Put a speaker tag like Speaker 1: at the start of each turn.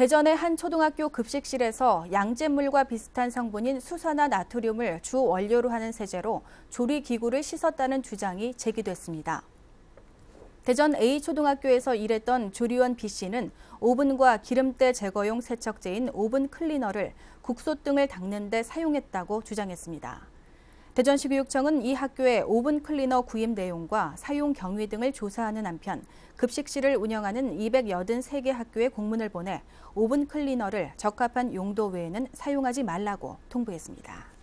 Speaker 1: 대전의 한 초등학교 급식실에서 양잿물과 비슷한 성분인 수산화 나트륨을 주 원료로 하는 세제로 조리 기구를 씻었다는 주장이 제기됐습니다. 대전 A초등학교에서 일했던 조리원 B씨는 오븐과 기름때 제거용 세척제인 오븐 클리너를 국소 등을 닦는 데 사용했다고 주장했습니다. 대전시교육청은 이 학교의 오븐 클리너 구입 내용과 사용 경위 등을 조사하는 한편 급식실을 운영하는 283개 학교에 공문을 보내 오븐 클리너를 적합한 용도 외에는 사용하지 말라고 통보했습니다.